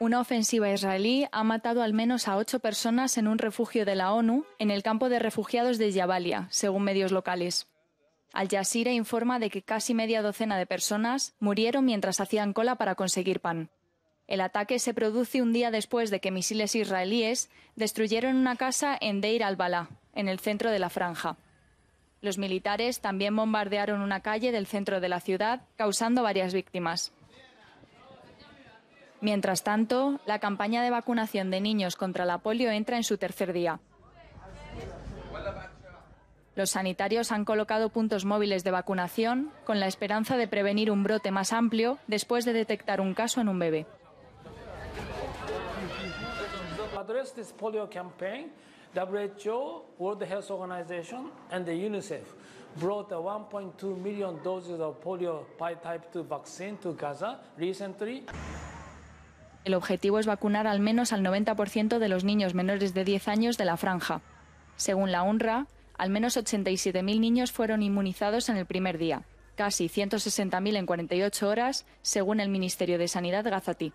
Una ofensiva israelí ha matado al menos a ocho personas en un refugio de la ONU en el campo de refugiados de Jabalia, según medios locales. Al Jazeera informa de que casi media docena de personas murieron mientras hacían cola para conseguir pan. El ataque se produce un día después de que misiles israelíes destruyeron una casa en Deir al-Balá, en el centro de la franja. Los militares también bombardearon una calle del centro de la ciudad, causando varias víctimas. Mientras tanto, la campaña de vacunación de niños contra la polio entra en su tercer día. Los sanitarios han colocado puntos móviles de vacunación con la esperanza de prevenir un brote más amplio después de detectar un caso en un bebé. El objetivo es vacunar al menos al 90% de los niños menores de 10 años de la franja. Según la UNRWA, al menos 87.000 niños fueron inmunizados en el primer día, casi 160.000 en 48 horas, según el Ministerio de Sanidad gazatí.